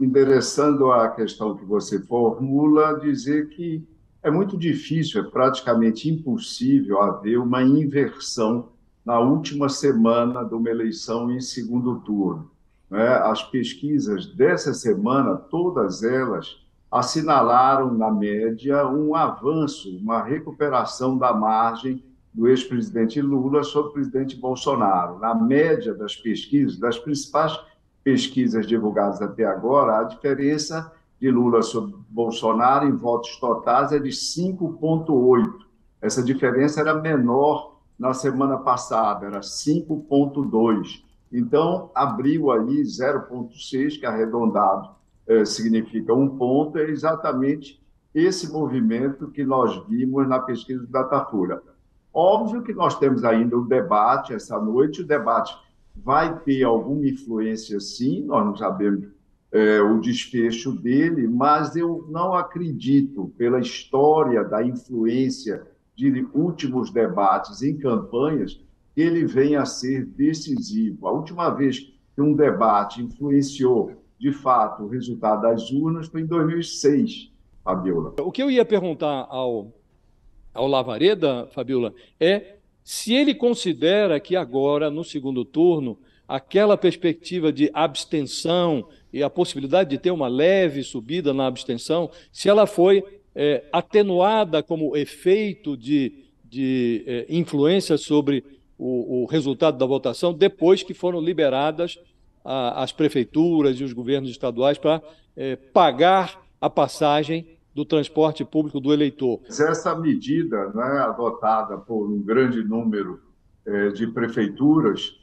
endereçando a questão que você formula, dizer que é muito difícil, é praticamente impossível haver uma inversão na última semana de uma eleição em segundo turno. É? As pesquisas dessa semana, todas elas, assinalaram, na média, um avanço, uma recuperação da margem do ex-presidente Lula sobre o presidente Bolsonaro. Na média das pesquisas, das principais pesquisas, pesquisas divulgadas até agora, a diferença de Lula sobre Bolsonaro em votos totais é de 5,8. Essa diferença era menor na semana passada, era 5,2. Então, abriu aí 0,6, que arredondado eh, significa um ponto, é exatamente esse movimento que nós vimos na pesquisa do Datafolha. Óbvio que nós temos ainda o um debate essa noite, o debate vai ter alguma influência, sim, nós não sabemos é, o desfecho dele, mas eu não acredito, pela história da influência de últimos debates em campanhas, que ele venha a ser decisivo. A última vez que um debate influenciou, de fato, o resultado das urnas foi em 2006, Fabiola. O que eu ia perguntar ao, ao Lavareda, Fabiola, é se ele considera que agora, no segundo turno, aquela perspectiva de abstenção e a possibilidade de ter uma leve subida na abstenção, se ela foi é, atenuada como efeito de, de é, influência sobre o, o, resultado da votação, depois que foram liberadas a, as prefeituras e os governos estaduais para é, pagar a passagem do transporte público do eleitor. Essa medida né, adotada por um grande número é, de prefeituras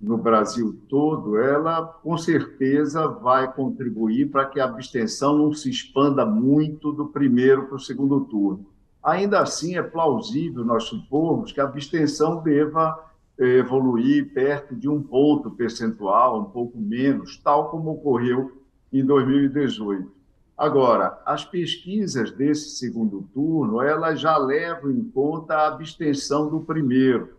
no Brasil todo, ela com certeza vai contribuir para que a abstenção não se expanda muito do primeiro para o segundo turno. Ainda assim, é plausível nós supormos que a abstenção deva é, evoluir perto de um ponto percentual, um pouco menos, tal como ocorreu em 2018. Agora, as pesquisas desse segundo turno, elas já levam em conta a abstenção do primeiro.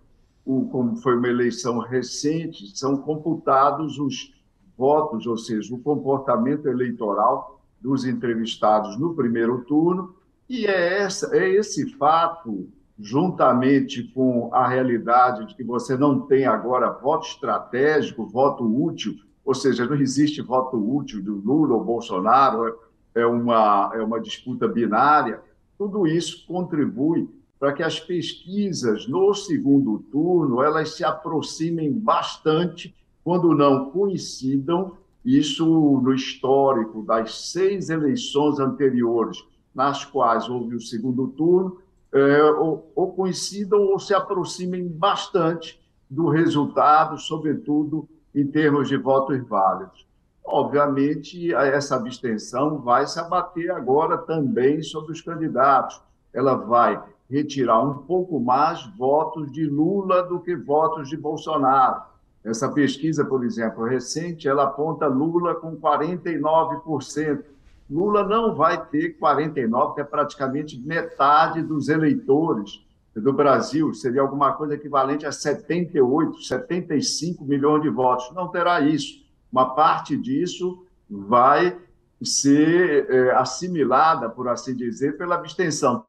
O, como foi uma eleição recente, são computados os votos, ou seja, o comportamento eleitoral dos entrevistados no primeiro turno, e é, essa, é esse fato, juntamente com a realidade de que você não tem agora voto estratégico, voto útil, ou seja, não existe voto útil do Lula ou Bolsonaro, é uma, é uma disputa binária, tudo isso contribui para que as pesquisas no segundo turno elas se aproximem bastante, quando não coincidam, isso no histórico das seis eleições anteriores, nas quais houve o segundo turno, é, ou, ou coincidam ou se aproximem bastante do resultado, sobretudo em termos de votos válidos. Obviamente, essa abstenção vai se abater agora também sobre os candidatos. Ela vai retirar um pouco mais votos de Lula do que votos de Bolsonaro. Essa pesquisa, por exemplo, recente, ela aponta Lula com 49%. Lula não vai ter 49%, que é praticamente metade dos eleitores do Brasil, seria alguma coisa equivalente a 78, 75 milhões de votos. Não terá isso. Uma parte disso vai ser é, assimilada, por assim dizer, pela abstenção.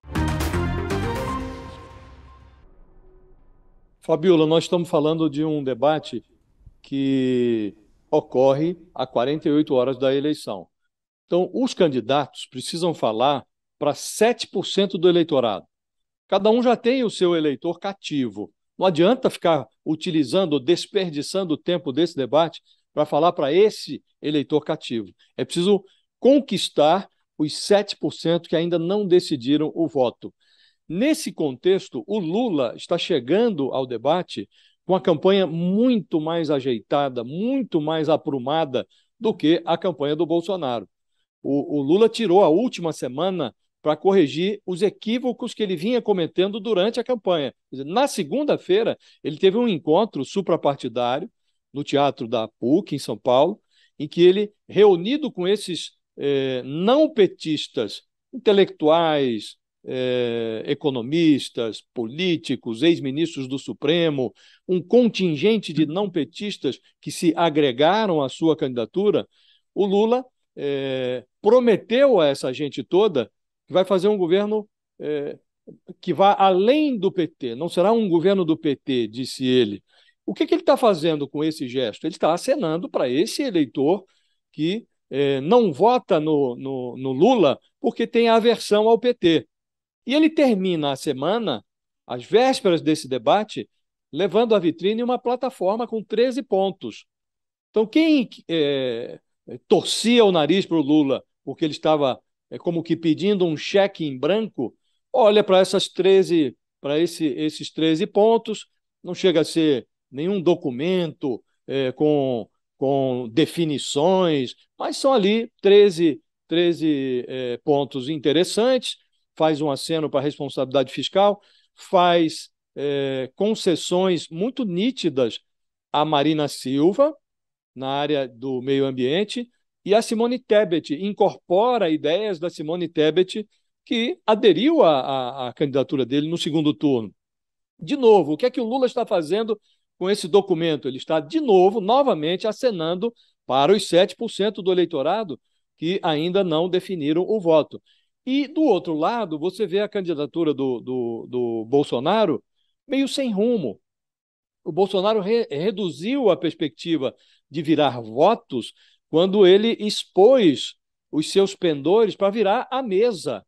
Fabiola, nós estamos falando de um debate que ocorre a 48 horas da eleição. Então, os candidatos precisam falar para 7% do eleitorado. Cada um já tem o seu eleitor cativo. Não adianta ficar utilizando, desperdiçando o tempo desse debate para falar para esse eleitor cativo. É preciso conquistar os 7% que ainda não decidiram o voto. Nesse contexto, o Lula está chegando ao debate com a campanha muito mais ajeitada, muito mais aprumada do que a campanha do Bolsonaro. O, o Lula tirou a última semana para corrigir os equívocos que ele vinha cometendo durante a campanha. Na segunda-feira, ele teve um encontro suprapartidário no Teatro da PUC, em São Paulo, em que ele, reunido com esses eh, não petistas, intelectuais, eh, economistas, políticos, ex-ministros do Supremo, um contingente de não petistas que se agregaram à sua candidatura, o Lula eh, prometeu a essa gente toda que vai fazer um governo eh, que vá além do PT. Não será um governo do PT, disse ele, o que, que ele está fazendo com esse gesto? Ele está acenando para esse eleitor que é, não vota no, no, no Lula porque tem aversão ao PT. E ele termina a semana, às vésperas desse debate, levando à vitrine uma plataforma com 13 pontos. Então, quem é, torcia o nariz para o Lula porque ele estava é, como que pedindo um cheque em branco, olha para para esses 13 pontos, não chega a ser nenhum documento é, com, com definições, mas são ali 13, 13 é, pontos interessantes. Faz um aceno para a responsabilidade fiscal, faz é, concessões muito nítidas à Marina Silva, na área do meio ambiente, e a Simone Tebet, incorpora ideias da Simone Tebet, que aderiu à, à, à candidatura dele no segundo turno. De novo, o que é que o Lula está fazendo com esse documento, ele está de novo, novamente, acenando para os 7% do eleitorado que ainda não definiram o voto. E, do outro lado, você vê a candidatura do, do, do Bolsonaro meio sem rumo. O Bolsonaro re reduziu a perspectiva de virar votos quando ele expôs os seus pendores para virar a mesa.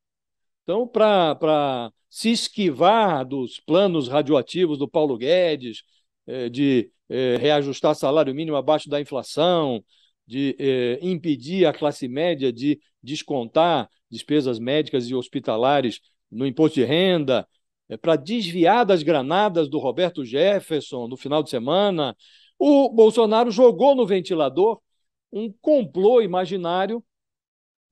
Então, para se esquivar dos planos radioativos do Paulo Guedes, eh, de eh, reajustar salário mínimo abaixo da inflação, de eh, impedir a classe média de descontar despesas médicas e hospitalares no imposto de renda, para desviar das granadas do Roberto Jefferson no final de semana, o Bolsonaro jogou no ventilador um complô imaginário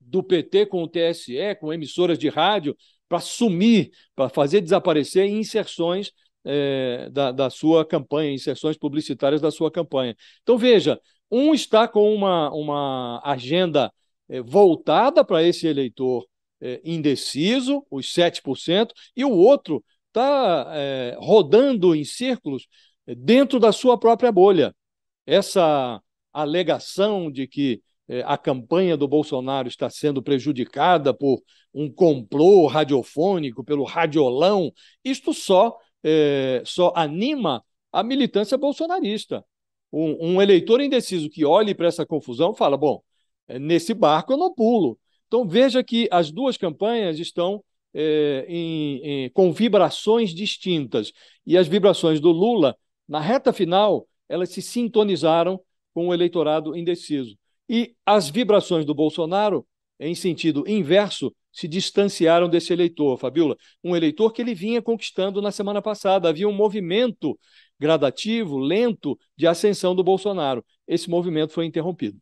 do PT com o TSE, com emissoras de rádio, para sumir, para fazer desaparecer inserções é, da, da, sua campanha, inserções publicitárias da sua campanha. Então, veja, um está com uma, uma agenda é, voltada para esse eleitor é, indeciso, os 7%, e o outro está rodando em círculos dentro da sua própria bolha. Essa alegação de que a campanha do Bolsonaro está sendo prejudicada por um complô radiofônico, pelo radiolão, isto só é, só anima a militância bolsonarista. Um, um eleitor indeciso que olhe para essa confusão fala: bom, é, nesse barco eu não pulo. Então veja que as duas campanhas estão é, em, em, com vibrações distintas. E as vibrações do Lula, na reta final, elas se sintonizaram com o eleitorado indeciso. E as vibrações do Bolsonaro em sentido inverso, se distanciaram desse eleitor, Fabiola. Um eleitor que ele vinha conquistando na semana passada. Havia um movimento gradativo, lento, de ascensão do Bolsonaro. Esse movimento foi interrompido.